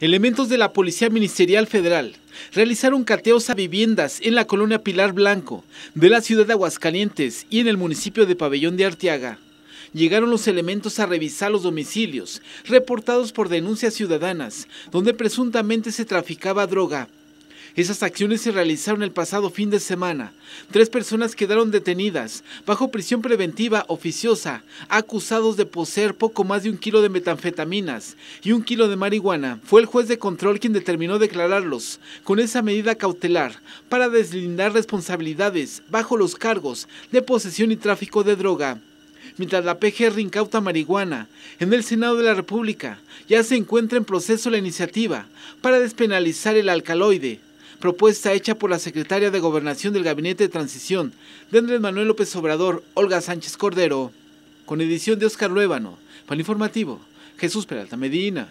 Elementos de la Policía Ministerial Federal realizaron cateos a viviendas en la colonia Pilar Blanco de la ciudad de Aguascalientes y en el municipio de Pabellón de Arteaga. Llegaron los elementos a revisar los domicilios reportados por denuncias ciudadanas, donde presuntamente se traficaba droga esas acciones se realizaron el pasado fin de semana. Tres personas quedaron detenidas bajo prisión preventiva oficiosa, acusados de poseer poco más de un kilo de metanfetaminas y un kilo de marihuana. Fue el juez de control quien determinó declararlos con esa medida cautelar para deslindar responsabilidades bajo los cargos de posesión y tráfico de droga mientras la PGR incauta marihuana. En el Senado de la República ya se encuentra en proceso la iniciativa para despenalizar el alcaloide propuesta hecha por la secretaria de Gobernación del Gabinete de Transición de Andrés Manuel López Obrador, Olga Sánchez Cordero, con edición de Oscar Luébano, Paninformativo, informativo Jesús Peralta Medina.